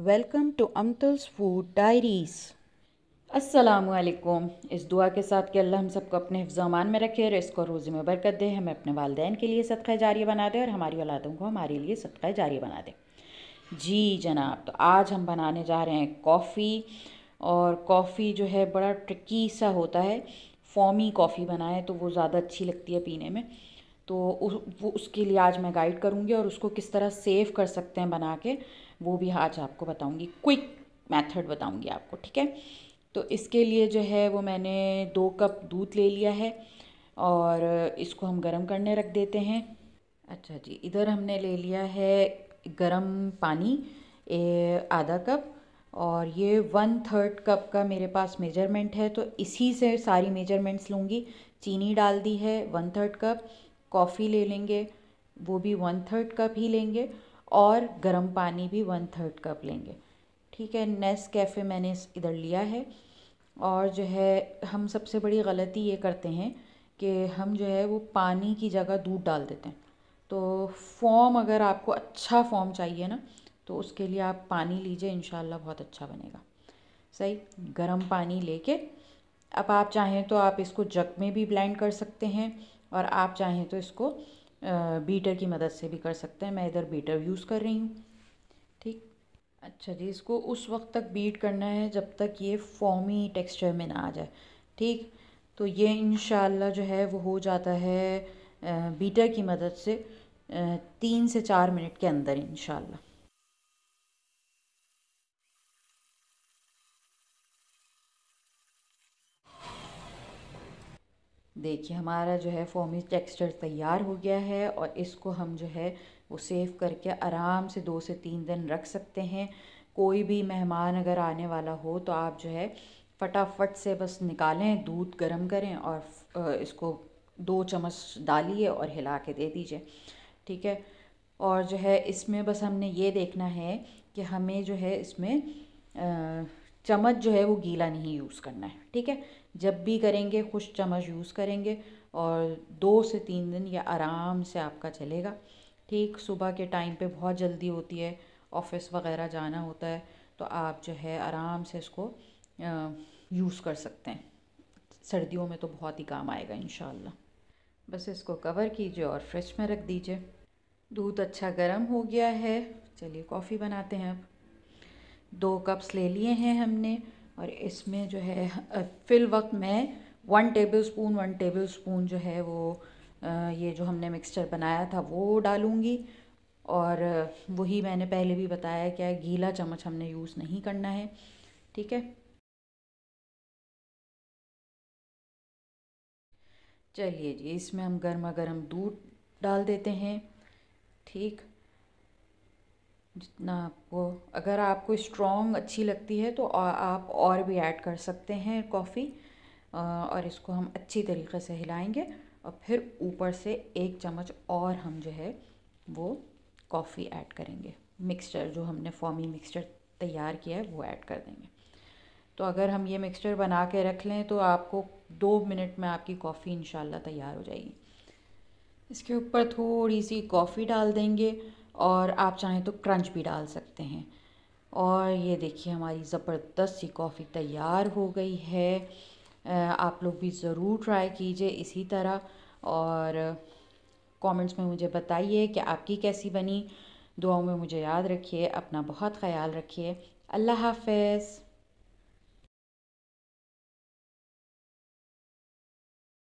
welcome to Amtul's food diaries वालेकुम इस दुआ के साथ कि अल्लाह हम सबको अपने हिफ्जमान में रखे और इसको रोज़ी में बरकत दे हमें अपने वालदेन के लिए सदका जारी बना दे और हमारी औलादों को हमारे लिए सदका जारी बना दे जी जनाब तो आज हम बनाने जा रहे हैं कॉफ़ी और कॉफ़ी जो है बड़ा ट्रिकी सा होता है फॉमी कॉफ़ी बनाए तो वो ज़्यादा अच्छी लगती है पीने में तो वो उसके लिए आज मैं गाइड करूँगी और उसको किस तरह सेव कर सकते हैं बना के वो भी आज आपको बताऊँगी क्विक मेथड बताऊँगी आपको ठीक है तो इसके लिए जो है वो मैंने दो कप दूध ले लिया है और इसको हम गरम करने रख देते हैं अच्छा जी इधर हमने ले लिया है गरम पानी आधा कप और ये वन थर्ड कप का मेरे पास मेजरमेंट है तो इसी से सारी मेजरमेंट्स लूँगी चीनी डाल दी है वन थर्ड कप कॉफ़ी ले लेंगे वो भी वन थर्ड कप ही लेंगे और गर्म पानी भी वन थर्ड कप लेंगे ठीक है नेस कैफ़े मैंने इधर लिया है और जो है हम सबसे बड़ी गलती ये करते हैं कि हम जो है वो पानी की जगह दूध डाल देते हैं तो फॉर्म अगर आपको अच्छा फॉर्म चाहिए ना तो उसके लिए आप पानी लीजिए इन बहुत अच्छा बनेगा सही गर्म पानी लेके अब आप चाहें तो आप इसको जग में भी ब्लेंड कर सकते हैं और आप चाहें तो इसको बीटर की मदद से भी कर सकते हैं मैं इधर बीटर यूज़ कर रही हूँ ठीक अच्छा जी इसको उस वक्त तक बीट करना है जब तक ये फॉमी टेक्सचर में ना आ जाए ठीक तो ये इन जो है वो हो जाता है बीटर की मदद से तीन से चार मिनट के अंदर इन देखिए हमारा जो है फोमी टेक्सचर तैयार हो गया है और इसको हम जो है वो सेव करके आराम से दो से तीन दिन रख सकते हैं कोई भी मेहमान अगर आने वाला हो तो आप जो है फटाफट से बस निकालें दूध गर्म करें और इसको दो चम्मच डालिए और हिला के दे दीजिए ठीक है और जो है इसमें बस हमने ये देखना है कि हमें जो है इसमें आ, चम्मच जो है वो गीला नहीं यूज़ करना है ठीक है जब भी करेंगे खुश चम्मच यूज़ करेंगे और दो से तीन दिन या आराम से आपका चलेगा ठीक सुबह के टाइम पे बहुत जल्दी होती है ऑफिस वगैरह जाना होता है तो आप जो है आराम से इसको यूज़ कर सकते हैं सर्दियों में तो बहुत ही काम आएगा इन बस इसको कवर कीजिए और फ्रिज में रख दीजिए दूध अच्छा गर्म हो गया है चलिए कॉफ़ी बनाते हैं अब दो कप्स ले लिए हैं हमने और इसमें जो है फिल वक्त मैं one tablespoon one tablespoon जो है वो ये जो हमने मिक्सचर बनाया था वो डालूँगी और वही मैंने पहले भी बताया क्या गीला चम्मच हमने यूज़ नहीं करना है ठीक है चलिए जी इसमें हम गर्मा गर्म दूध डाल देते हैं ठीक जितना आपको अगर आपको स्ट्रॉन्ग अच्छी लगती है तो आप और भी ऐड कर सकते हैं कॉफ़ी और इसको हम अच्छी तरीके से हिलाएंगे और फिर ऊपर से एक चम्मच और हम जो है वो कॉफ़ी ऐड करेंगे मिक्सचर जो हमने फॉमी मिक्सचर तैयार किया है वो ऐड कर देंगे तो अगर हम ये मिक्सचर बना के रख लें तो आपको दो मिनट में आपकी कॉफ़ी इन तैयार हो जाएगी इसके ऊपर थोड़ी सी कॉफ़ी डाल देंगे और आप चाहें तो क्रंच भी डाल सकते हैं और ये देखिए हमारी ज़बरदस्त सी कॉफ़ी तैयार हो गई है आप लोग भी ज़रूर ट्राई कीजिए इसी तरह और कमेंट्स में मुझे बताइए कि आपकी कैसी बनी दुआओं में मुझे याद रखिए अपना बहुत ख्याल रखिए अल्लाह हाफिज़